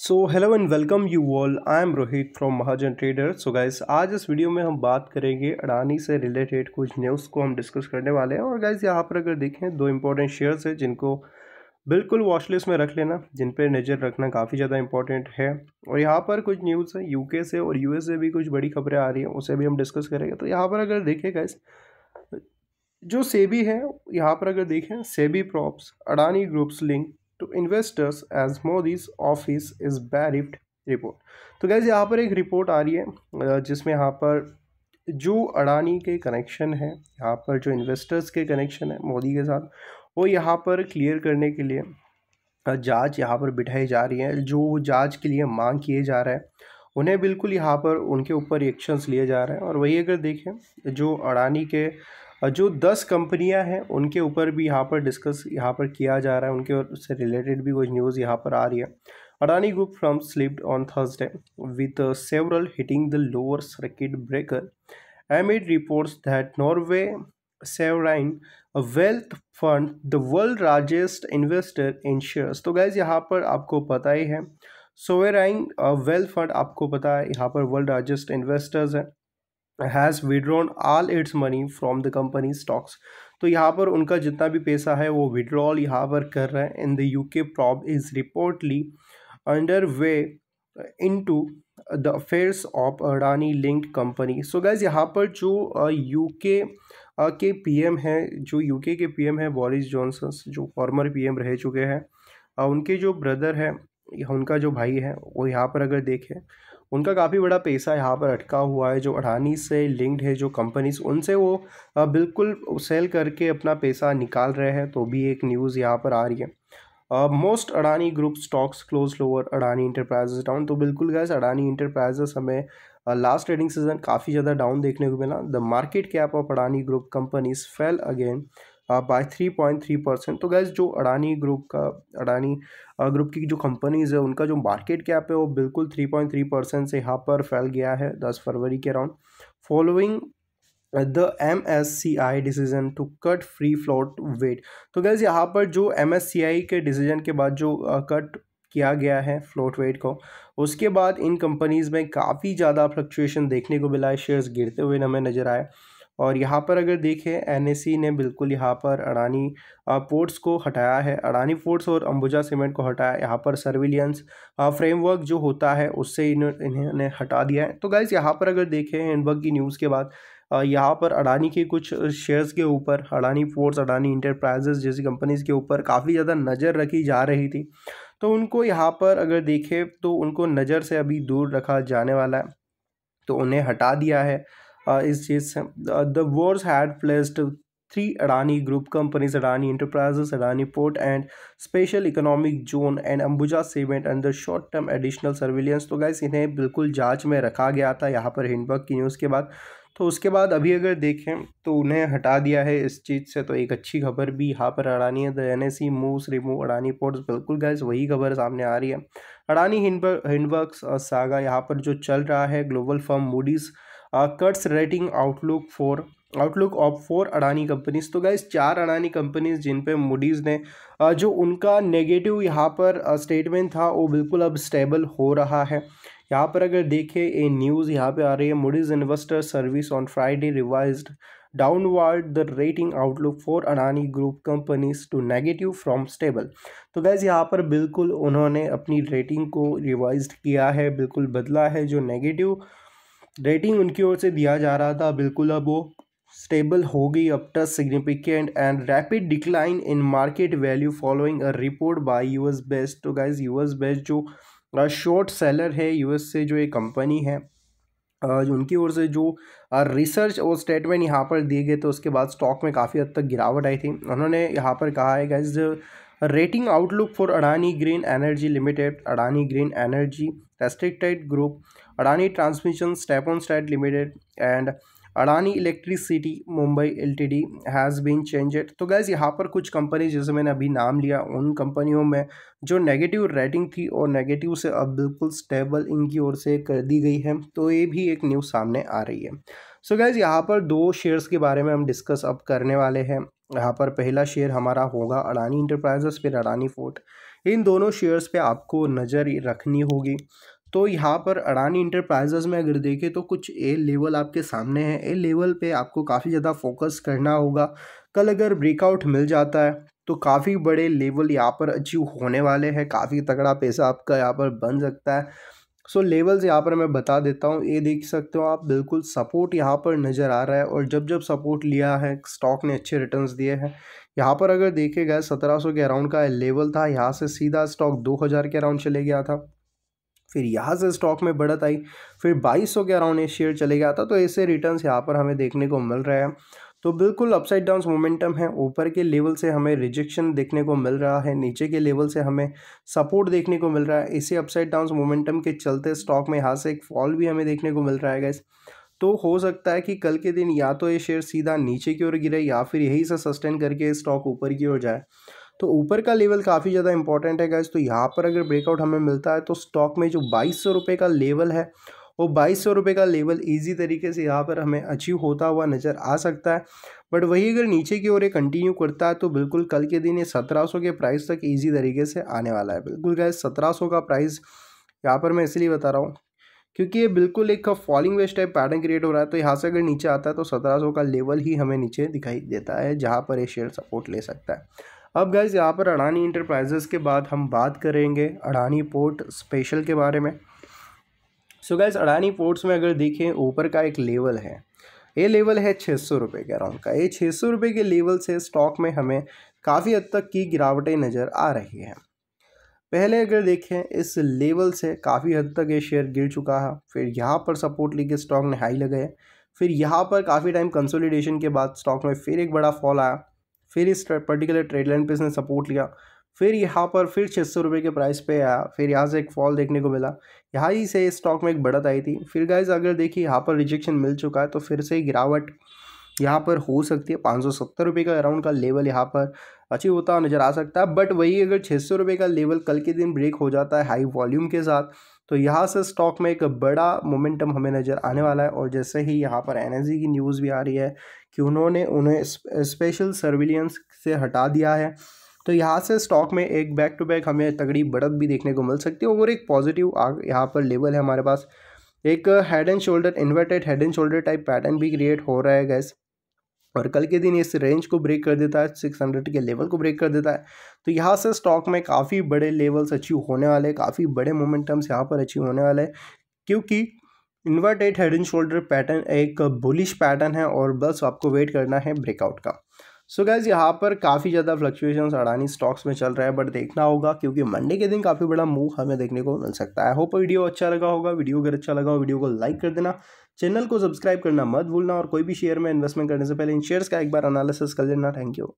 so hello and welcome you all I am Rohit from Mahajan trader so guys आज इस video में हम बात करेंगे अडानी से रिलेटेड कुछ न्यूज़ को हम डिस्कस करने वाले हैं और गाइज यहाँ पर अगर देखें दो इंपॉर्टेंट शेयर्स हैं जिनको बिल्कुल वॉचलिस्ट में रख लेना जिन पर नज़र रखना काफ़ी ज़्यादा इंपॉर्टेंट है और यहाँ पर कुछ न्यूज़ है के से और एस से भी कुछ बड़ी खबरें आ रही हैं उसे भी हम डिस्कस करेंगे तो यहाँ पर अगर देखें गाइज़ जो सेबी है यहाँ पर अगर देखें SEBI probes Adani groups link to investors as Modi's office is bereft report तो गैस यहाँ पर एक रिपोर्ट आ रही है जिसमें यहाँ पर जो अडानी के कनेक्शन है यहाँ पर जो इन्वेस्टर्स के कनेक्शन है मोदी के साथ वो यहाँ पर क्लियर करने के लिए जांच यहाँ पर बिठाई जा रही है जो जांच के लिए मांग किए जा रहे हैं उन्हें बिल्कुल यहाँ पर उनके ऊपर एक्शंस लिए जा रहे हैं और वही अगर देखें जो अडानी के जो दस कंपनियां हैं उनके ऊपर भी यहाँ पर डिस्कस यहाँ पर किया जा रहा है उनके से रिलेटेड भी कुछ न्यूज़ यहाँ पर आ रही है Adani group from slipped on Thursday with several hitting the lower circuit breaker amid reports that Norway sovereign wealth fund the world largest investor in shares तो गैज यहाँ पर आपको पता ही है सोवेराइन वेल्थ फंड आपको पता है यहाँ पर वर्ल्ड लार्जेस्ट इन्वेस्टर्स हैं has withdrawn all its money from the company stocks तो यहाँ पर उनका जितना भी पैसा है वो विड्रॉल यहाँ पर कर रहे हैं in the U K probe is reportedly under way into the affairs of Adani linked company so guys यहाँ पर जो यू uh, uh, के के पी एम है जो यू के पी एम है बोरिस जॉनसन जो फॉर्मर पी एम रह चुके हैं uh, उनके जो ब्रदर है उनका जो भाई है वो यहाँ पर अगर देखें उनका काफ़ी बड़ा पैसा यहाँ पर अटका हुआ है जो अडानी से लिंक्ड है जो कंपनीज उनसे वो बिल्कुल सेल करके अपना पैसा निकाल रहे हैं तो भी एक न्यूज़ यहाँ पर आ रही है most Adani group stocks close lower Adani enterprises down तो बिल्कुल गैस अडानी इंटरप्राइजेस हमें लास्ट ट्रेडिंग सीजन काफ़ी ज़्यादा डाउन देखने को मिला the market cap of Adani group companies fell again by three point three percent तो गैस जो अडानी ग्रुप का अडानी ग्रुप की जो कंपनीज़ है उनका जो मार्केट कैप है वो बिल्कुल थ्री पॉइंट थ्री परसेंट से यहाँ पर फैल गया है दस फरवरी के around following the M S C I decision to cut free float weight तो गैस यहाँ पर जो एम एस सी आई के डिसीजन के बाद जो कट uh, किया गया है फ्लोट वेट को उसके बाद इन कंपनीज़ में काफ़ी ज़्यादा फ्लक्चुएशन देखने को मिला है शेयर्स गिरते हुए हमें नज़र आए और यहाँ पर अगर देखें एनएसी ने बिल्कुल यहाँ पर अडानी पोर्ट्स को हटाया है अडानी पोर्ट्स और अंबुजा सीमेंट को हटाया यहाँ पर सर्विलियंस फ्रेमवर्क जो होता है उससे इन्होंने हटा दिया है तो गाइज़ यहाँ पर अगर देखें हैंडवर्क की न्यूज़ के बाद यहाँ पर अडानी के कुछ शेयर्स के ऊपर अडानी पोर्ट्स अडानी इंटरप्राइजेस जैसी कंपनीज़ के ऊपर काफ़ी ज़्यादा नज़र रखी जा रही थी तो उनको यहाँ पर अगर देखें तो उनको नज़र से अभी दूर रखा जाने वाला है तो उन्हें हटा दिया है इस चीज़ से the bourse had placed three Adani group companies Adani enterprises Adani port and special economic zone and Ambuja cement under short term additional surveillance तो गैस इन्हें बिल्कुल जांच में रखा गया था यहाँ पर हिंडबर्ग की न्यूज़ के बाद तो उसके बाद अभी अगर देखें तो उन्हें हटा दिया है इस चीज़ से तो एक अच्छी खबर भी यहाँ पर अडानी है the N S C move remove Adani ports बिल्कुल गैस वही खबर सामने आ रही है अडानी हिंडबर्ग हिंडबर्ग सागा यहाँ पर जो चल रहा है global firm Moody's cuts rating outlook for outlook of four Adani companies तो गाइज चार अडानी कंपनीज जिन पे मुडीज़ ने जो उनका नेगेटिव यहाँ पर स्टेटमेंट था वो बिल्कुल अब स्टेबल हो रहा है यहाँ पर अगर देखें ए न्यूज़ यहाँ पे आ रही है Moody's investor service on Friday revised downward the rating outlook for Adani group companies to negative from stable तो गैज़ यहाँ पर बिल्कुल उन्होंने अपनी रेटिंग को रिवाइज किया है बिल्कुल बदला है जो नेगेटिव रेटिंग उनकी ओर से दिया जा रहा था बिल्कुल अब वो स्टेबल हो गई अब टस significant and rapid decline in market value following a report by US based तो गाइज यूएस बेस्ट जो शॉर्ट सेलर है यूएस से जो एक कंपनी है जो उनकी ओर से जो रिसर्च और स्टेटमेंट यहाँ पर दिए गए तो उसके बाद स्टॉक में काफ़ी हद तक गिरावट आई थी उन्होंने यहाँ पर कहा है guys rating outlook for Adani green energy limited Adani green energy restricted group Adani Transmission Step on State Limited and Adani electricity Mumbai LTD has been changed तो गैज़ यहाँ पर कुछ कंपनी जैसे मैंने अभी नाम लिया उन कंपनियों में जो नेगेटिव रेटिंग थी और नेगेटिव से अब बिल्कुल स्टेबल इनकी ओर से कर दी गई है तो ये भी एक न्यूज़ सामने आ रही है सो गैज़ यहाँ पर दो शेयर्स के बारे में हम डिस्कस अब करने वाले हैं यहाँ पर पहला शेयर हमारा होगा अडानी इंटरप्राइजेस फिर अडानी फोर्ट इन दोनों शेयर्स पे आपको नज़र रखनी होगी तो यहाँ पर अडानी इंटरप्राइजेज में अगर देखें तो कुछ ए लेवल आपके सामने है ए लेवल पे आपको काफ़ी ज़्यादा फोकस करना होगा कल अगर ब्रेकआउट मिल जाता है तो काफ़ी बड़े लेवल यहाँ पर अचीव होने वाले हैं काफ़ी तगड़ा पैसा आपका यहाँ पर बन सकता है सो लेवल्स यहाँ पर मैं बता देता हूँ ये देख सकते हो आप बिल्कुल सपोर्ट यहाँ पर नज़र आ रहा है और जब जब सपोर्ट लिया है स्टॉक ने अच्छे रिटर्न्स दिए हैं यहाँ पर अगर देखे गए सत्रह के अराउंड का लेवल था यहाँ से सीधा स्टॉक दो के अराउंड चले गया था फिर यहाँ से स्टॉक में बढ़त आई फिर बाईस सौ के अराउंड ये शेयर चले गया था तो ऐसे रिटर्न्स यहाँ पर हमें देखने को मिल रहा है तो बिल्कुल अपसाइड डाउन मोमेंटम है ऊपर के लेवल से हमें रिजेक्शन देखने को मिल रहा है नीचे के लेवल से हमें सपोर्ट देखने को मिल रहा है इसी अपसाइड डाउन मोमेंटम के चलते स्टॉक में यहाँ से एक फॉल भी हमें देखने को मिल रहा है गैस तो हो सकता है कि कल के दिन या तो ये शेयर सीधा नीचे की ओर गिरे या फिर यही से सस्टेन करके स्टॉक ऊपर की ओर जाए तो ऊपर का लेवल काफ़ी ज़्यादा इंपॉर्टेंट है गैस तो यहाँ पर अगर ब्रेकआउट हमें मिलता है तो स्टॉक में जो बाईस सौ रुपये का लेवल है वो बाईस सौ रुपये का लेवल इजी तरीके से यहाँ पर हमें अचीव होता हुआ नज़र आ सकता है बट वही अगर नीचे की ओर ये कंटिन्यू करता है तो बिल्कुल कल के दिन ये सत्रह सौ के प्राइस तक ईजी तरीके से आने वाला है बिल्कुल गैस सत्रह सौ का प्राइस यहाँ पर मैं इसलिए बता रहा हूँ क्योंकि ये बिल्कुल एक falling west type pattern create हो रहा है तो यहाँ से अगर नीचे आता है तो सत्रह सौ का लेवल ही हमें नीचे दिखाई देता है जहाँ पर ये शेयर सपोर्ट ले सकता है अब गाइज यहाँ पर अडानी इंटरप्राइजेस के बाद हम बात करेंगे अडानी पोर्ट स्पेशल के बारे में so so guys Adani ports में अगर देखें ऊपर का एक लेवल है ये लेवल है छः सौ रुपये के अराउंड का ये छः सौ रुपये के लेवल से स्टॉक में हमें काफ़ी हद तक की गिरावटें नज़र आ रही हैं पहले अगर देखें इस लेवल से काफ़ी हद तक ये शेयर गिर चुका है फिर यहाँ पर सपोर्ट लेके स्टॉक ने हाई लगाए फिर यहाँ पर काफ़ी टाइम कंसोलिडेशन के बाद स्टॉक में फिर एक बड़ा फॉल आया फिर इस पर्टिकुलर ट्रेड लाइन पे इसने सपोर्ट लिया फिर यहाँ पर फिर छः सौ रुपये के प्राइस पे आया फिर यहाँ से एक फॉल देखने को मिला यहाँ ही से स्टॉक में एक बढ़त आई थी फिर गाइज अगर देखिए यहाँ पर रिजेक्शन मिल चुका है तो फिर से गिरावट यहाँ पर हो सकती है पाँच सौ सत्तर रुपये का अराउंड का लेवल यहाँ पर अचीव होता नज़र आ सकता है बट वही अगर छः सौ रुपये का लेवल कल के दिन ब्रेक हो जाता है हाई वॉल्यूम के साथ तो यहाँ से स्टॉक में एक बड़ा मोमेंटम हमें नज़र आने वाला है और जैसे ही यहाँ पर एन की न्यूज़ भी आ रही है कि उन्होंने उन्हें स्पेशल सर्विलियंस से हटा दिया है तो यहाँ से स्टॉक में एक बैक टू बैक हमें तगड़ी बढ़त भी देखने को मिल सकती है और एक पॉजिटिव आग यहाँ पर लेवल है हमारे पास एक head and shoulder inverted head and shoulder type pattern भी क्रिएट हो रहा है गैस और कल के दिन इस रेंज को ब्रेक कर देता है सिक्स हंड्रेड के लेवल को ब्रेक कर देता है तो यहाँ से स्टॉक में काफ़ी बड़े लेवल्स अचीव होने वाले काफ़ी बड़े मोमेंटम्स यहाँ पर अचीव होने वाले क्योंकि inverted head and shoulder pattern एक बुलिश पैटर्न है और बस आपको वेट करना है ब्रेकआउट का सो so गैज़ यहाँ पर काफ़ी ज़्यादा फ्लक्चुएशंस अडानी स्टॉक्स में चल रहा है बट देखना होगा क्योंकि मंडे के दिन काफ़ी बड़ा मूव हमें देखने को मिल सकता है होप वीडियो अच्छा लगा होगा वीडियो अगर अच्छा लगा हो वीडियो को लाइक कर देना चैनल को सब्सक्राइब करना मत भूलना और कोई भी शेयर में इन्वेस्टमेंट करने से पहले इन शेयर्स का एक बार एनालिसिस कर लेना थैंक यू